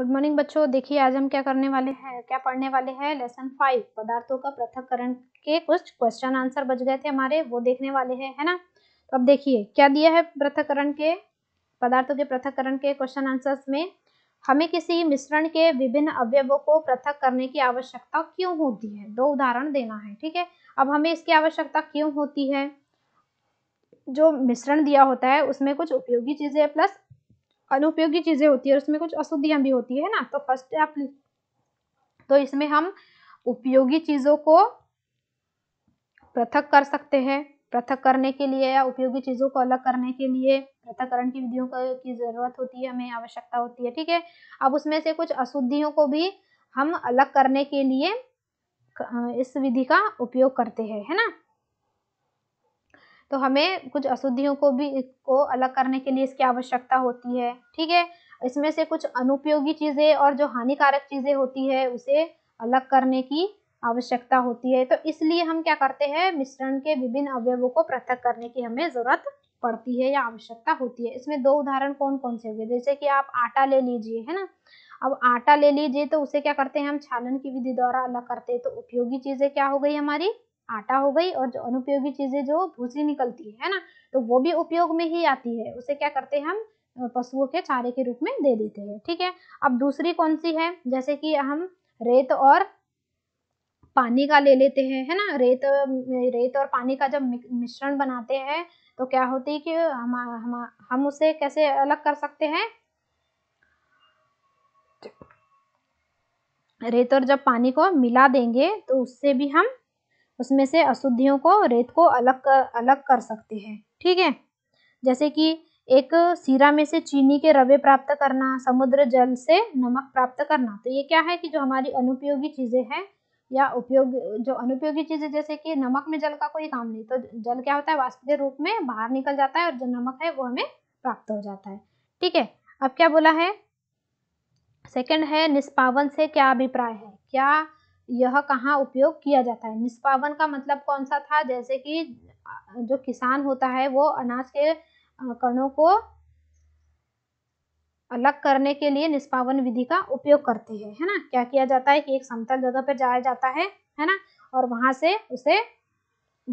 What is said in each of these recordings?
good morning बच्चों देखिए आज हम क्या करने वाले हैं क्या पढ़ने वाले हैं लेसन फाइव पदार्थों का पृथककरण के कुछ क्वेश्चन आंसर बच गए थे हमारे वो देखने वाले हैं है ना तो अब देखिए क्या दिया है पृथककरण के पदार्थों के पृथककरण के क्वेश्चन आंसर्स में हमें किसी मिश्रण के विभिन्न अवयवों को पृथक करने की आवश्यकता क्यों होती है दो उदाहरण देना है ठीक है अब हमें इसकी आवश्यकता क्यों होती है जो मिश्रण दिया होता है उसमें कुछ उपयोगी चीज़ें प्लस अनुपयोगी चीज़ें होती है उसमें कुछ अशुद्धियाँ भी होती है ना तो फर्स्ट आप तो इसमें हम उपयोगी चीज़ों को पृथक कर सकते हैं पृथक करने के लिए या उपयोगी चीज़ों को अलग करने के लिए पृथककरण की विधियों की ज़रूरत होती है हमें आवश्यकता होती है ठीक है अब उसमें से कुछ अशुद्धियों को भी हम अलग करने के लिए इस विधि का उपयोग करते हैं है ना तो हमें कुछ अशुद्धियों को भी को अलग करने के लिए इसकी आवश्यकता होती है ठीक है इसमें से कुछ अनुपयोगी चीज़ें और जो हानिकारक चीज़ें होती है उसे अलग करने की आवश्यकता होती है तो इसलिए हम क्या करते हैं मिश्रण के विभिन्न अवयवों को पृथक करने की हमें ज़रूरत पड़ती है या आवश्यकता होती है इसमें दो उदाहरण कौन कौन से होंगे जैसे कि आप आटा ले लीजिए है ना अब आटा ले लीजिए तो उसे क्या करते हैं हम छालन की विधि द्वारा अलग करते हैं तो उपयोगी चीज़ें क्या हो गई हमारी आटा हो गई और जो अनुपयोगी चीजें जो भूसी निकलती है ना तो वो भी उपयोग में ही आती है उसे क्या करते हैं हम पशुओं के चारे के रूप में दे देते हैं ठीक है अब दूसरी कौन सी है जैसे कि हम रेत और पानी का ले लेते हैं है ना रेत रेत और पानी का जब मिश्रण बनाते हैं तो क्या होती है कि हम हम हम उसे कैसे अलग कर सकते हैं रेत और जब पानी को मिला देंगे तो उससे भी हम उसमें से अशुद्धियों को रेत को अलग अलग कर सकते हैं ठीक है जैसे कि एक सीरा में से चीनी के रवे प्राप्त करना समुद्र जल से नमक प्राप्त करना तो ये क्या है कि जो हमारी अनुपयोगी चीज़ें हैं या उपयोग जो अनुपयोगी चीज़ें जैसे कि नमक में जल का कोई काम नहीं तो जल क्या होता है वास्तविक रूप में बाहर निकल जाता है और जो नमक है वो हमें प्राप्त हो जाता है ठीक है अब क्या बोला है सेकंड है निष्पावन से क्या अभिप्राय है क्या यह कहाँ उपयोग किया जाता है निष्पावन का मतलब कौन सा था जैसे कि जो किसान होता है वो अनाज के कणों को अलग करने के लिए निष्पावन विधि का उपयोग करते हैं है ना क्या किया जाता है कि एक समतल जगह पर जाया जाता है है ना और वहां से उसे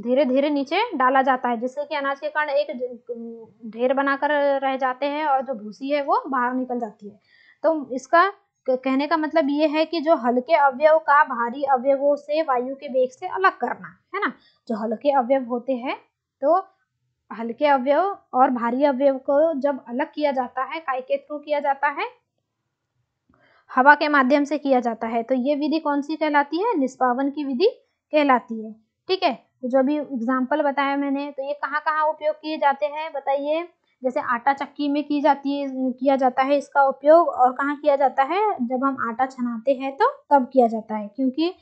धीरे धीरे नीचे डाला जाता है जिससे कि अनाज के कण एक ढेर बनाकर रह जाते हैं और जो भूसी है वो बाहर निकल जाती है तो इसका कहने का मतलब ये है कि जो हल्के अवयव का भारी अवयवों से वायु के वेग से अलग करना है ना जो हल्के अवयव होते हैं तो हल्के अवयव और भारी अवयव को जब अलग किया जाता है काय के थ्रू किया जाता है हवा के माध्यम से किया जाता है तो ये विधि कौन सी कहलाती है निष्पावन की विधि कहलाती है ठीक है तो जो भी एग्जाम्पल बताया मैंने तो ये कहाँ कहाँ उपयोग किए जाते हैं बताइए जैसे आटा चक्की में की जाती है किया जाता है इसका उपयोग और कहाँ किया जाता है जब हम आटा छनाते हैं तो तब किया जाता है क्योंकि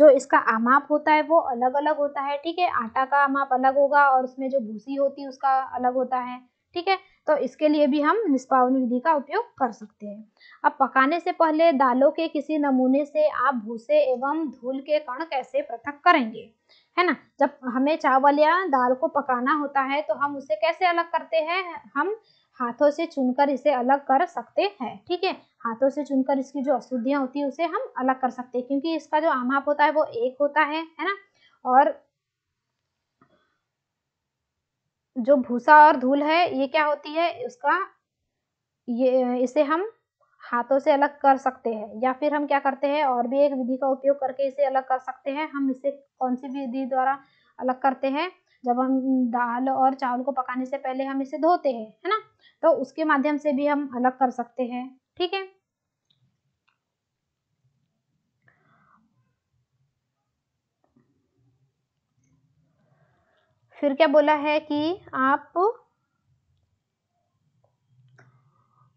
जो इसका आमाप होता है वो अलग अलग होता है ठीक है आटा का आमाप अलग होगा और उसमें जो भूसी होती है उसका अलग होता है ठीक है तो इसके लिए भी हम निष्पावन विधि का उपयोग कर सकते हैं अब पकाने से पहले दालों के किसी नमूने से आप भूसे एवं धूल के कण कैसे पृथक करेंगे है ना जब हमें चावल या दाल को पकाना होता है तो हम उसे कैसे अलग करते हैं हम हाथों से चुनकर इसे अलग कर सकते हैं ठीक है हाथों से चुनकर इसकी जो अशुद्धियाँ होती है उसे हम अलग कर सकते हैं क्योंकि इसका जो आमाप होता है वो एक होता है है ना और जो भूसा और धूल है ये क्या होती है उसका ये इसे हम हाथों से अलग कर सकते हैं या फिर हम क्या करते हैं और भी एक विधि का उपयोग करके इसे अलग कर सकते हैं हम इसे कौन सी विधि द्वारा अलग करते हैं जब हम दाल और चावल को पकाने से पहले हम इसे धोते हैं है ना तो उसके माध्यम से भी हम अलग कर सकते हैं ठीक है फिर क्या बोला है कि आप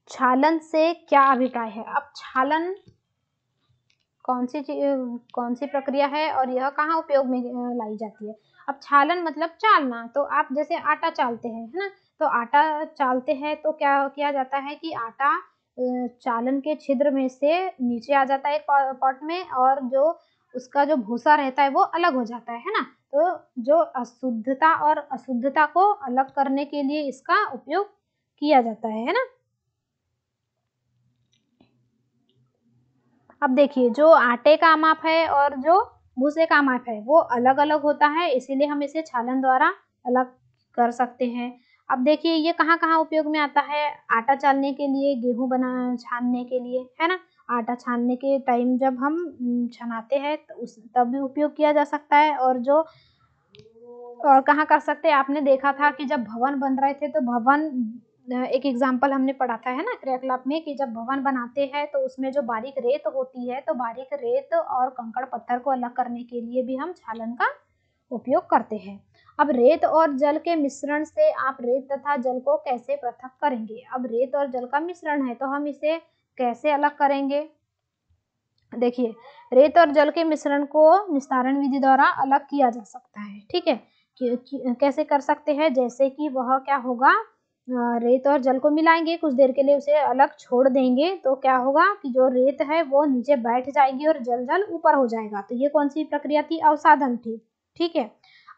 छालन से क्या अभिप्राय है अब छालन कौन सी कौन सी प्रक्रिया है और यह कहाँ उपयोग में लाई जाती है अब छालन मतलब चालना तो आप जैसे आटा चालते हैं है ना तो आटा चालते हैं तो क्या किया जाता है कि आटा चालन के छिद्र में से नीचे आ जाता है पॉट में और जो उसका जो भूसा रहता है वो अलग हो जाता है है ना तो जो अशुद्धता और अशुद्धता को अलग करने के लिए इसका उपयोग किया जाता है ना अब देखिए जो आटे का माप है और जो भूसे का माप है वो अलग अलग होता है इसीलिए हम इसे छालन द्वारा अलग कर सकते हैं अब देखिए ये कहाँ कहाँ उपयोग में आता है आटा चालने के लिए गेहूं बना छानने के लिए है ना आटा छानने के टाइम जब हम छनाते हैं तो उस तब भी उपयोग किया जा सकता है और जो और कहाँ कर सकते हैं आपने देखा था कि जब भवन बन रहे थे तो भवन एक एग्जाम्पल हमने पढ़ा था है ना क्रियाकलाप में कि जब भवन बनाते हैं तो उसमें जो बारीक रेत होती है तो बारीक रेत और कंकड़ पत्थर को अलग करने के लिए भी हम छालन का उपयोग करते हैं अब रेत और जल के मिश्रण से आप रेत तथा जल को कैसे पृथक करेंगे अब रेत और जल का मिश्रण है तो हम इसे कैसे अलग करेंगे देखिए रेत और जल के मिश्रण को निस्तारण विधि द्वारा अलग किया जा सकता है ठीक है कैसे कर सकते हैं जैसे कि वह क्या होगा हाँ, रेत और जल को मिलाएंगे कुछ देर के लिए उसे अलग छोड़ देंगे तो क्या होगा कि जो रेत है वो नीचे बैठ जाएगी और जल जल ऊपर हो जाएगा तो ये कौन सी प्रक्रिया थी अवसाधन थी ठीक है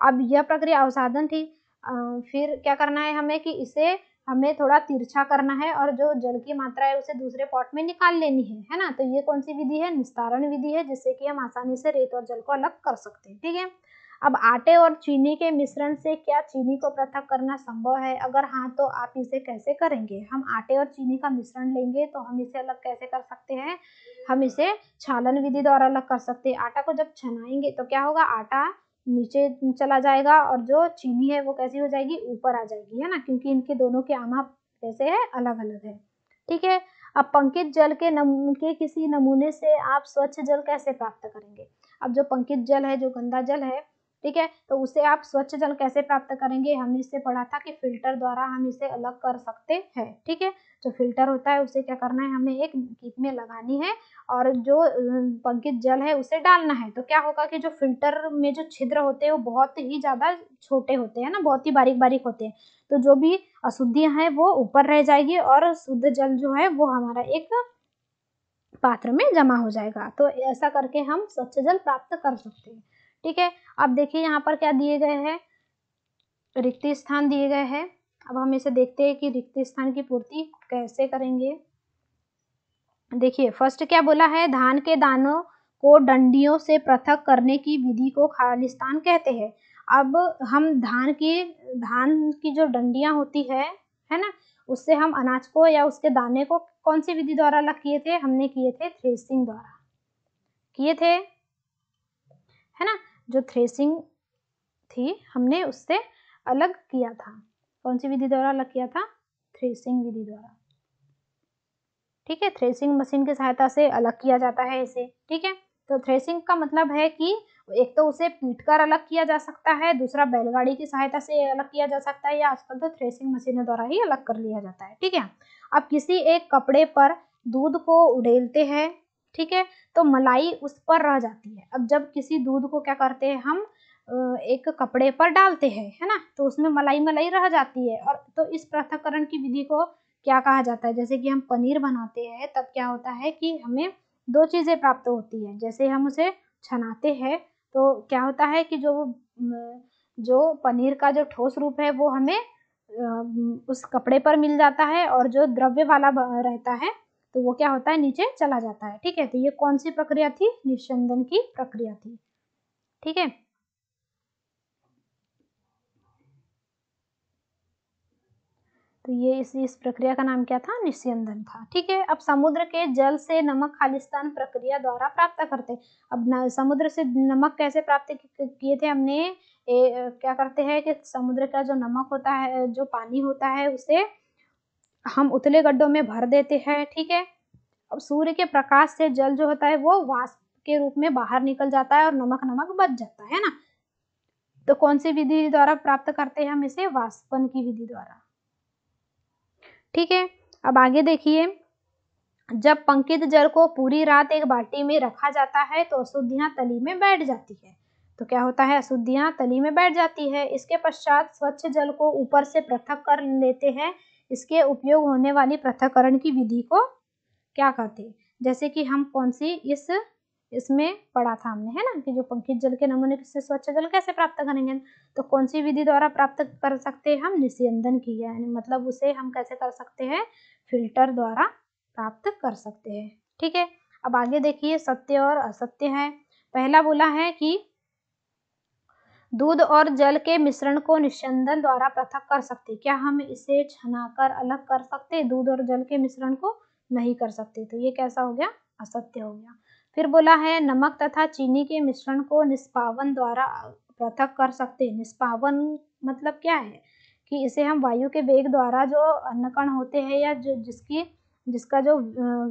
अब यह प्रक्रिया अवसाधन थी आ, फिर क्या करना है हमें कि इसे हमें थोड़ा तिरछा करना है और जो जल की मात्रा है उसे दूसरे पॉट में निकाल लेनी है है ना तो ये कौन सी विधि है निस्तारण विधि है जिससे कि हम आसानी से रेत और जल को अलग कर सकते हैं ठीक है अब आटे और चीनी के मिश्रण से क्या चीनी को पृथक करना संभव है अगर हाँ तो आप इसे कैसे करेंगे हम आटे और चीनी का मिश्रण लेंगे तो हम इसे अलग कैसे कर सकते हैं हम इसे छालन विधि द्वारा अलग कर सकते हैं आटा को जब छनाएंगे तो क्या होगा आटा नीचे चला जाएगा और जो चीनी है वो कैसी हो जाएगी ऊपर आ जाएगी है ना क्योंकि इनके दोनों के आमा कैसे है अलग अलग है ठीक है अब पंकित जल के नम के किसी नमूने से आप स्वच्छ जल कैसे प्राप्त करेंगे अब जो पंकित जल है जो गंदा जल है ठीक है तो उसे आप स्वच्छ जल कैसे प्राप्त करेंगे हमने इससे पढ़ा था कि फिल्टर द्वारा हम इसे अलग कर सकते हैं ठीक है जो फिल्टर होता है उसे क्या करना है हमें एक कीप में लगानी है और जो पंकित जल है उसे डालना है तो क्या होगा कि जो फिल्टर में जो छिद्र होते हैं वो बहुत ही ज़्यादा छोटे होते हैं ना बहुत ही बारीक बारीक होते हैं तो जो भी अशुद्धियाँ हैं वो ऊपर रह जाएगी और शुद्ध जल जो है वो हमारा एक पात्र में जमा हो जाएगा तो ऐसा करके हम स्वच्छ जल प्राप्त कर सकते हैं ठीक है अब देखिए यहाँ पर क्या दिए गए हैं रिक्त स्थान दिए गए हैं अब हम इसे देखते हैं कि रिक्त स्थान की पूर्ति कैसे करेंगे देखिए फर्स्ट क्या बोला है धान के दानों को डंडियों से पृथक करने की विधि को खालिस्तान कहते हैं अब हम धान की धान की जो डंडियां होती है है ना उससे हम अनाज को या उसके दाने को कौन सी विधि द्वारा अलग किए थे हमने किए थे थ्रेसिंग द्वारा किए थे है ना जो थ्रेसिंग थी हमने उससे अलग किया था कौन सी विधि द्वारा अलग किया था थ्रेसिंग विधि द्वारा ठीक है थ्रेसिंग मशीन की सहायता से अलग किया जाता है इसे ठीक है तो थ्रेसिंग का मतलब है कि एक तो उसे पीट कर अलग किया जा सकता है दूसरा बैलगाड़ी की सहायता से अलग किया जा सकता है या आजकल तो थ्रेसिंग मशीनों द्वारा ही अलग कर लिया जाता है ठीक है अब किसी एक कपड़े पर दूध को उड़ेलते हैं ठीक है तो मलाई उस पर रह जाती है अब जब किसी दूध को क्या करते हैं हम एक कपड़े पर डालते हैं है ना तो उसमें मलाई मलाई रह जाती है और तो इस पृथककरण की विधि को क्या कहा जाता है जैसे कि हम पनीर बनाते हैं तब क्या होता है कि हमें दो चीज़ें प्राप्त होती है जैसे हम उसे छनाते हैं तो क्या होता है कि जो जो पनीर का जो ठोस रूप है वो हमें उस कपड़े पर मिल जाता है और जो द्रव्य वाला रहता है तो वो क्या होता है नीचे चला जाता है ठीक है तो ये कौन सी प्रक्रिया थी निस्संदन की प्रक्रिया थी ठीक है तो ये इस इस प्रक्रिया का नाम क्या था निस्यंदन था ठीक है अब समुद्र के जल से नमक खालिस्तान प्रक्रिया द्वारा प्राप्त करते अब न, समुद्र से नमक कैसे प्राप्त किए थे हमने ए, क्या करते हैं कि समुद्र का जो नमक होता है जो पानी होता है उसे हम उतले गड्ढों में भर देते हैं ठीक है अब सूर्य के प्रकाश से जल जो होता है वो वाष्प के रूप में बाहर निकल जाता है और नमक नमक बच जाता है ना तो कौन सी विधि द्वारा प्राप्त करते हैं हम इसे वाष्पन की विधि द्वारा ठीक है अब आगे देखिए जब पंकित जल को पूरी रात एक बाल्टी में रखा जाता है तो अशुद्धियां तली में बैठ जाती है तो क्या होता है अशुद्धियां तली में बैठ जाती है इसके पश्चात स्वच्छ जल को ऊपर से पृथक कर लेते हैं इसके उपयोग होने वाली पृथककरण की विधि को क्या कहते हैं जैसे कि हम कौन सी इस इसमें पढ़ा था हमने है ना कि जो पंखित जल के नमूने से स्वच्छ जल कैसे प्राप्त करेंगे तो कौन सी विधि द्वारा प्राप्त कर सकते हैं हम निस्यंदन की यानी मतलब उसे हम कैसे कर सकते हैं फिल्टर द्वारा प्राप्त कर सकते हैं ठीक है अब आगे देखिए सत्य और असत्य है पहला बोला है कि दूध और जल के मिश्रण को निश्चंदन द्वारा पृथक कर सकते क्या हम इसे छनाकर अलग कर सकते दूध और जल के मिश्रण को नहीं कर सकते तो ये कैसा हो गया असत्य हो गया फिर बोला है नमक तथा चीनी के मिश्रण को निष्पावन द्वारा पृथक कर सकते निष्पावन मतलब क्या है कि इसे हम वायु के वेग द्वारा जो अन्नकण होते हैं या जो जिसकी जिसका जो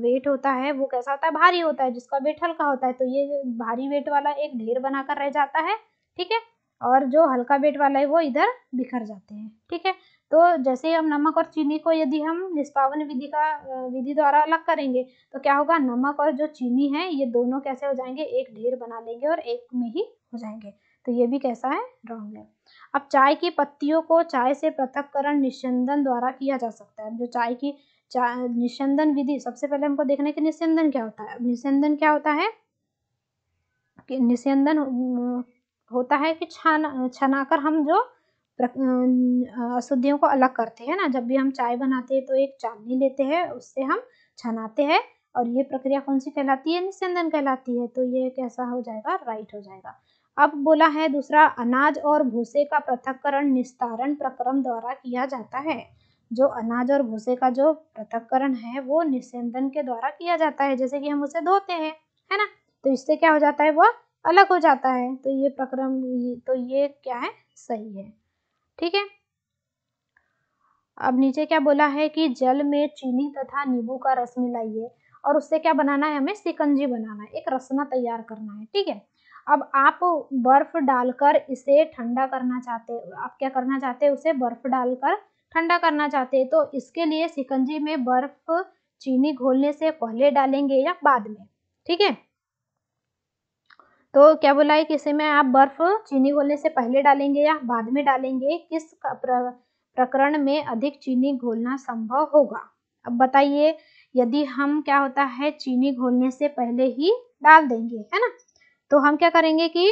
वेट होता है वो कैसा होता है भारी होता है जिसका वेट हल्का होता है तो ये भारी वेट वाला एक ढेर बनाकर रह जाता है ठीक है और जो हल्का वेट वाला है वो इधर बिखर जाते हैं ठीक है तो जैसे हम नमक और चीनी को यदि हम निष्पावन विधि का विधि द्वारा अलग करेंगे तो क्या होगा नमक और जो चीनी है ये दोनों कैसे हो जाएंगे एक ढेर बना लेंगे और एक में ही हो जाएंगे तो ये भी कैसा है रॉन्ग है अब चाय की पत्तियों को चाय से पृथककरण निस्चंदन द्वारा किया जा सकता है जो चाय की चाय निस्चंदन विधि सबसे पहले हमको देखना कि निस्चंदन क्या होता है निस्चंदन क्या होता है कि निस्चंदन होता है कि छाना छना कर हम जो अं, अशुद्धियों को अलग करते हैं ना जब भी हम चाय बनाते हैं तो एक चांदी लेते हैं उससे हम छनाते हैं और ये प्रक्रिया कौन सी कहलाती है निस्यंदन कहलाती है तो ये कैसा हो जाएगा राइट हो जाएगा अब बोला है दूसरा अनाज और भूसे का पृथककरण निस्तारण प्रक्रम द्वारा किया जाता है जो अनाज और भूसे का जो पृथककरण है वो निस्यंदन के द्वारा किया जाता है जैसे कि हम उसे धोते हैं है ना तो इससे क्या हो जाता है वह अलग हो जाता है तो ये प्रक्रम तो ये क्या है सही है ठीक है अब नीचे क्या बोला है कि जल में चीनी तथा नींबू का रस मिलाइए और उससे क्या बनाना है हमें सिकंजी बनाना है एक रसना तैयार करना है ठीक है अब आप बर्फ डालकर इसे ठंडा करना चाहते आप क्या करना चाहते हैं उसे बर्फ डालकर ठंडा करना चाहते हैं तो इसके लिए सिकंजी में बर्फ चीनी घोलने से पहले डालेंगे या बाद में ठीक है तो क्या बोला है कि इसे में आप बर्फ चीनी घोलने से पहले डालेंगे या बाद में डालेंगे किस प्रकरण में अधिक चीनी घोलना संभव होगा अब बताइए यदि हम क्या होता है चीनी घोलने से पहले ही डाल देंगे है ना तो हम क्या करेंगे कि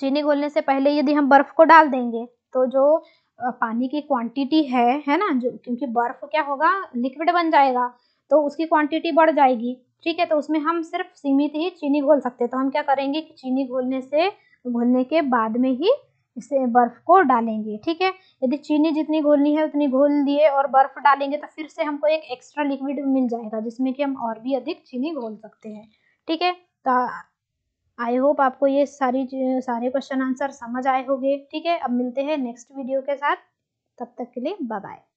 चीनी घोलने से पहले यदि हम बर्फ को डाल देंगे तो जो पानी की क्वांटिटी है है ना जो क्योंकि बर्फ क्या होगा लिक्विड बन जाएगा तो उसकी क्वांटिटी बढ़ जाएगी ठीक है तो उसमें हम सिर्फ सीमित ही चीनी घोल सकते हैं तो हम क्या करेंगे कि चीनी घोलने से घोलने के बाद में ही इसे बर्फ़ को डालेंगे ठीक है यदि चीनी जितनी घोलनी है उतनी घोल दिए और बर्फ़ डालेंगे तो फिर से हमको एक एक्स्ट्रा लिक्विड मिल जाएगा जिसमें कि हम और भी अधिक चीनी घोल सकते हैं ठीक है तो आई होप आपको ये सारी सारे क्वेश्चन आंसर समझ आए होंगे ठीक है अब मिलते हैं नेक्स्ट वीडियो के साथ तब तक के लिए बाय बाय